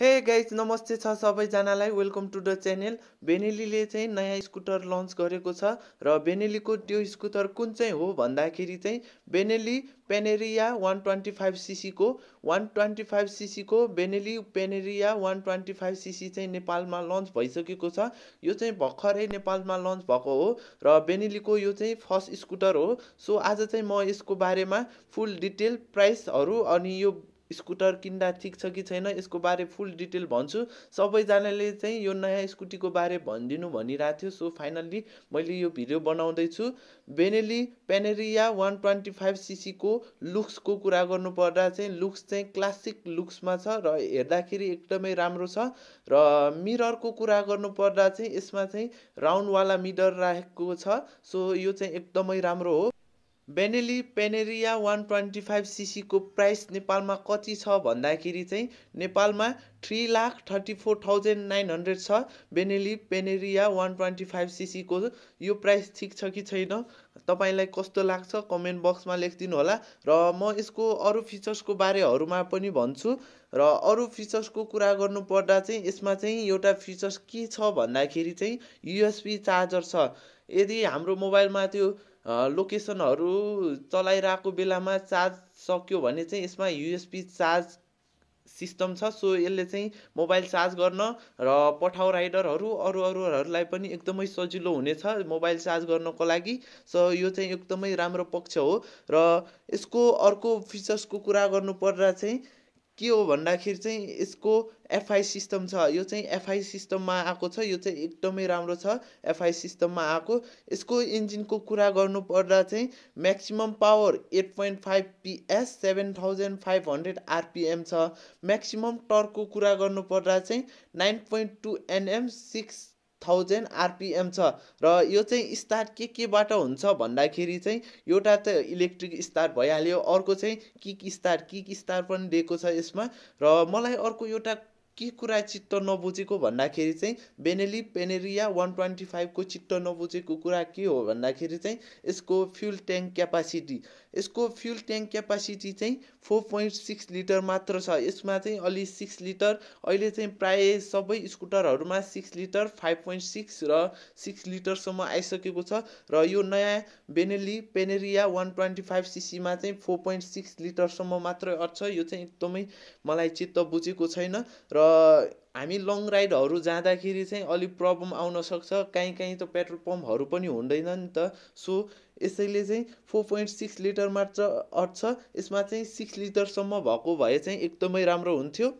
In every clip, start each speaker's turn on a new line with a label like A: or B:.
A: हे hey guys नमस्ते छ सबैजनालाई वेलकम टु द च्यानल बेनेलीले चाहिँ नयाँ स्कुटर लन्च गरेको छ र बेनेलीको त्यो स्कुटर कुन चाहिँ हो भन्दाखेरि चाहिँ Benelli Panarea one twenty five सिसीको वान ट्वेन्टी फाइभ सिसीको Benelli Panarea one twenty five CC चाहिँ नेपालमा लन्च भइसकेको छ यो चाहिँ भर्खरै नेपालमा लन्च भएको हो र बेनेलीको यो चाहिँ फर्स्ट स्कुटर हो सो आज चाहिँ म यसको बारेमा फुल डिटेल प्राइसहरू अनि यो स्कुटर किन्दा ठिक छ कि छैन यसको बारे फुल डिटेल भन्छु सबैजनाले चाहिँ यो नयाँ स्कुटीको बारे भनिदिनु भनिरहेको थियो सो फाइनल्ली मैले यो भिडियो बनाउँदैछु Benelli Panarea one twenty five सिसीको लुक्सको कुरा गर्नुपर्दा चाहिँ लुक्स चाहिँ क्लासिक लुक्समा छ र हेर्दाखेरि एकदमै राम्रो छ र मिररको कुरा गर्नुपर्दा चाहिँ यसमा चाहिँ राउन्डवाला मिरर राखेको छ सो यो चाहिँ एकदमै राम्रो हो Benelli Panarea one twenty five सिसीको प्राइस नेपालमा कति छ भन्दाखेरि चाहिँ नेपालमा three lakh thirty four thousand nine hundred छ Benelli Panarea one twenty five सिसीको यो प्राइस ठिक छ कि छैन तपाईँलाई कस्तो लाग्छ कमेन्ट बक्समा लेखिदिनु होला र म यसको अरू फिचर्सको बारेहरूमा पनि भन्छु र अरू फिचर्सको कुरा गर्नुपर्दा चाहिँ यसमा चाहिँ एउटा फिचर्स के छ भन्दाखेरि चाहिँ युएसपी चार्जर छ यदि हाम्रो मोबाइलमा त्यो लोकेसनहरू चलाइरहेको बेलामा चार्ज सक्यो भने चाहिँ यसमा युएसपी चार्ज सिस्टम छ सो यसले चाहिँ मोबाइल चार्ज गर्न र पठाउ राइडरहरू अरू अरूहरूलाई पनि एकदमै सजिलो हुनेछ मोबाइल चार्ज गर्नको लागि सो यो चाहिँ एकदमै राम्रो पक्ष हो र यसको अर्को फिचर्सको कुरा गर्नुपर्दा चाहिँ के हो भन्दाखेरि चाहिँ यसको एफआई सिस्टम छ यो चाहिँ एफआई सिस्टममा आएको छ यो चाहिँ एकदमै राम्रो छ एफआई सिस्टममा आएको यसको इन्जिनको कुरा गर्नुपर्दा चाहिँ maximum power eight point five PS seven thousand five hundred RPM छ म्याक्सिमम् टर्कको कुरा गर्नुपर्दा चाहिँ nine point two NM six thousand RPM छ र यो चाहिँ स्टार्ट के केबाट हुन्छ भन्दाखेरि चाहिँ एउटा त इलेक्ट्रिक स्टार्ट भइहाल्यो अर्को चाहिँ किक स्टार्ट किक स्टार्ट पनि दिएको छ यसमा र मलाई अर्को एउटा के कुरा चित्त नबुझेको भन्दाखेरि चाहिँ बेनेली पेनेरिया वान ट्वेन्टी फाइभको चित्त नबुझेको कुरा के हो भन्दाखेरि चाहिँ यसको फ्युल ट्याङ्क क्यापासिटी यसको फ्युल ट्याङ्क क्यापासिटी चाहिँ फोर पोइन्ट सिक्स लिटर मात्र छ यसमा चाहिँ अलि सिक्स लिटर अहिले चाहिँ प्राय सबै स्कुटरहरूमा six litre five point six र सिक्स लिटरसम्म आइसकेको छ र यो नयाँ Benelli Panarea one twenty five सिसीमा चाहिँ फोर पोइन्ट सिक्स लिटरसम्म मात्र अट्छ यो चाहिँ एकदमै मलाई चित्त बुझेको छैन र हामी लङ राइडहरू जाँदाखेरि चाहिँ अलिक प्रब्लम आउनसक्छ काहीँ काहीँ त पेट्रोल पम्पहरू पनि हुँदैन नि त सो यसैले चाहिँ फोर पोइन्ट सिक्स लिटर मात्र अट्छ यसमा चाहिँ सिक्स लिटरसम्म भएको भए चाहिँ एकदमै राम्रो हुन्थ्यो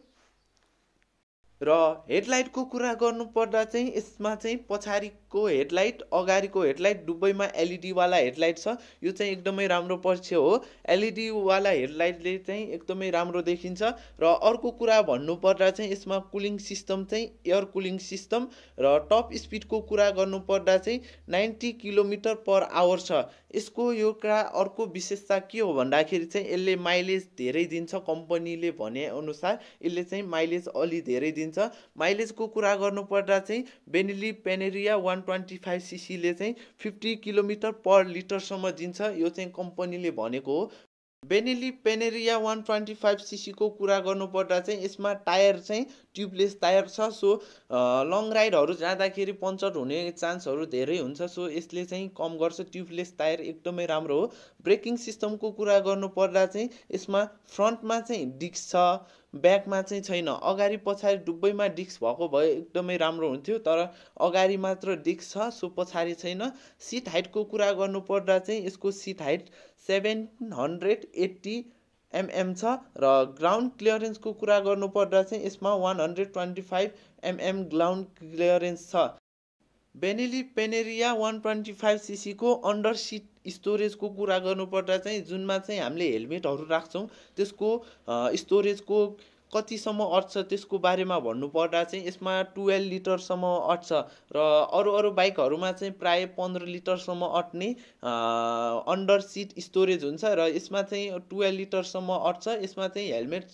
A: र हेडलाइटको कुरा गर्नुपर्दा चाहिँ यसमा चाहिँ पछाडिको हेडलाइट अगाडिको हेडलाइट दुबईमा एलइडीवाला e हेडलाइट छ यो चाहिँ एकदमै राम्रो पक्ष हो एलइडीवाला e हेडलाइटले चाहिँ एकदमै राम्रो देखिन्छ र अर्को कुरा भन्नुपर्दा चाहिँ यसमा कुलिङ सिस्टम चाहिँ एयर कुलिङ सिस्टम र टप स्पिडको कुरा गर्नुपर्दा चाहिँ नाइन्टी किलोमिटर पर आवर छ यसको यो कुरा अर्को विशेषता के हो भन्दाखेरि चाहिँ यसले माइलेज धेरै दिन्छ कम्पनीले भने अनुसार यसले चाहिँ माइलेज अलि धेरै दिन्छ सकिन्छ माइलेजको कुरा गर्नुपर्दा चाहिँ Benelli Panarea one twenty five सिसीले चाहिँ फिफ्टी किलोमिटर पर लिटरसम्म दिन्छ यो चाहिँ कम्पनीले भनेको हो Benelli Panarea one twenty five सिसीको कुरा गर्नुपर्दा चाहिँ यसमा टायर चाहिँ ट्युबलेस टायर छ सो लङ राइडहरू जाँदाखेरि पङ्चर हुने चान्सहरू धेरै हुन्छ सो यसले चाहिँ कम गर्छ ट्युबलेस टायर एकदमै राम्रो हो ब्रेकिङ सिस्टमको कुरा गर्नुपर्दा चाहिँ यसमा फ्रन्टमा चाहिँ डिक्स छ ब्याकमा चाहिँ छैन अगाडि पछाडि दुबैमा डिस्क भएको भए एकदमै राम्रो हुन्थ्यो तर अगाडि मात्र डिस्क छ सो पछाडि छैन सिट हाइटको कुरा गर्नुपर्दा चाहिँ यसको seat height seven hundred eighty MM छ र ग्राउन्ड क्लियरेन्सको कुरा गर्नुपर्दा चाहिँ यसमा one hundred twenty five MM ground clearance छ Benelli Panarea one twenty five सिसीको अन्डर सिट स्टोरेजको कुरा गर्नुपर्दा चाहिँ जुनमा चाहिँ हामीले हेलमेटहरू राख्छौँ त्यसको स्टोरेजको कतिसम्म अट्छ त्यसको बारेमा भन्नुपर्दा चाहिँ यसमा टुवेल्भ लिटरसम्म अट्छ र अरू अरू बाइकहरूमा चाहिँ प्रायः पन्ध्र लिटरसम्म अट्ने अन्डर सिट स्टोरेज हुन्छ र यसमा चाहिँ टुवेल्भ लिटरसम्म अट्छ यसमा चाहिँ हेलमेट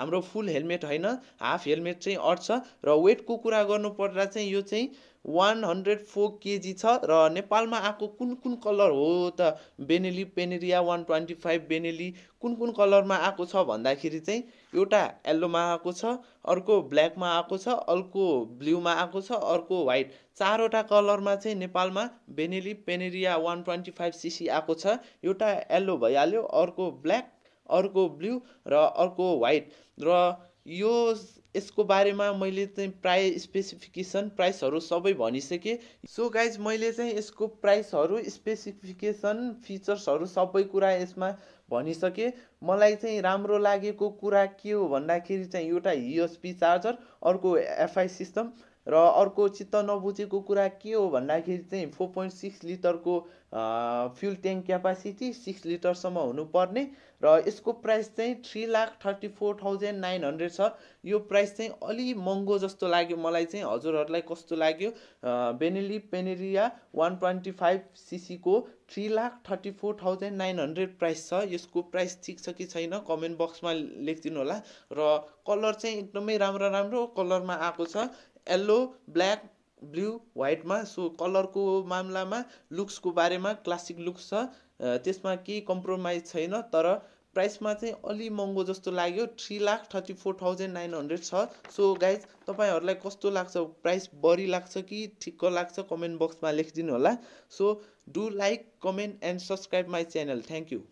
A: हाम्रो फुल हेलमेट होइन हाफ हेलमेट चाहिँ अट्छ र वेटको कुरा गर्नुपर्दा चाहिँ यो चाहिँ वान हन्ड्रेड फोर केजी छ र नेपालमा आएको कुन कुन कलर हो त Benelli Panarea one twenty five Benelli कुन कुन कलरमा आएको छ भन्दाखेरि चाहिँ एउटा येल्लोमा आएको छ अर्को ब्ल्याकमा आएको छ अर्को ब्लुमा आएको छ अर्को वाइट चारवटा कलरमा चाहिँ नेपालमा Benelli Panarea one twenty five CC आएको छ एउटा येल्लो भइहाल्यो अर्को ब्ल्याक अर्को ब्लु र अर्को वाइट र यो यसको बारेमा मैले चाहिँ प्राय स्पेसिफिकेसन प्राइसहरू सबै भनिसकेँ सो गाइज मैले चाहिँ यसको प्राइसहरू स्पेसिफिकेसन फिचर्सहरू सबै कुरा यसमा भनिसकेँ मलाई चाहिँ राम्रो लागेको कुरा के हो भन्दाखेरि चाहिँ एउटा युएसपी चार्जर अर्को एफआई सिस्टम र अर्को चित्त नबुझेको कुरा के हो भन्दाखेरि चाहिँ फोर पोइन्ट सिक्स लिटरको फ्युल ट्याङ्क क्यापासिटी सिक्स लिटरसम्म हुनुपर्ने र यसको प्राइस चाहिँ three lakh thirty four thousand nine hundred छ यो प्राइस चाहिँ अलि महँगो जस्तो लाग्यो मलाई चाहिँ हजुरहरूलाई कस्तो लाग्यो Benelli Panarea one twenty five सिसीको three lakh thirty four thousand nine hundred price छ यसको प्राइस ठिक छ कि छैन कमेन्ट बक्समा लेखिदिनु होला र कलर चाहिँ एकदमै राम्रो राम्रो कलरमा आएको छ यल्लो ब्ल्याक ब्लु व्हाइटमा सो कलरको मामलामा लुक्सको बारेमा क्लासिक लुक्स छ त्यसमा केही कम्प्रोमाइज छैन तर प्राइसमा चाहिँ अलि महँगो जस्तो लाग्यो three lakh thirty four thousand nine hundred छ सो गाइज तपाईँहरूलाई कस्तो लाग्छ प्राइस बढी लाग्छ कि ठिक्क लाग्छ कमेन्ट बक्समा लेखिदिनु होला so do like comment and subscribe my channel thank you